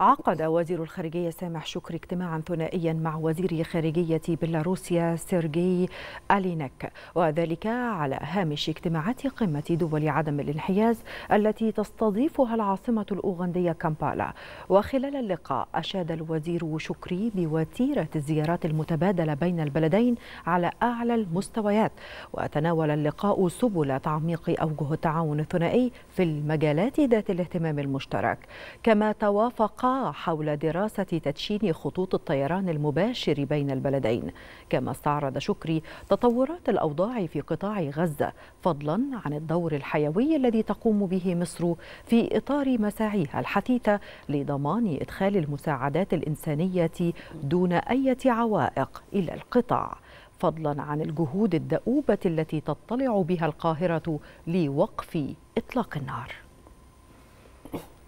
عقد وزير الخارجية سامح شكري اجتماعا ثنائيا مع وزير خارجية بيلاروسيا سيرجي ألينك وذلك على هامش اجتماعات قمة دول عدم الانحياز التي تستضيفها العاصمة الأوغندية كامبالا وخلال اللقاء أشاد الوزير شكري بوتيرة الزيارات المتبادلة بين البلدين على أعلى المستويات وتناول اللقاء سبل تعميق أوجه التعاون الثنائي في المجالات ذات الاهتمام المشترك كما توافق حول دراسة تدشين خطوط الطيران المباشر بين البلدين كما استعرض شكري تطورات الأوضاع في قطاع غزة فضلا عن الدور الحيوي الذي تقوم به مصر في إطار مساعيها الحثيثة لضمان إدخال المساعدات الإنسانية دون أي عوائق إلى القطاع فضلا عن الجهود الدؤوبة التي تطلع بها القاهرة لوقف إطلاق النار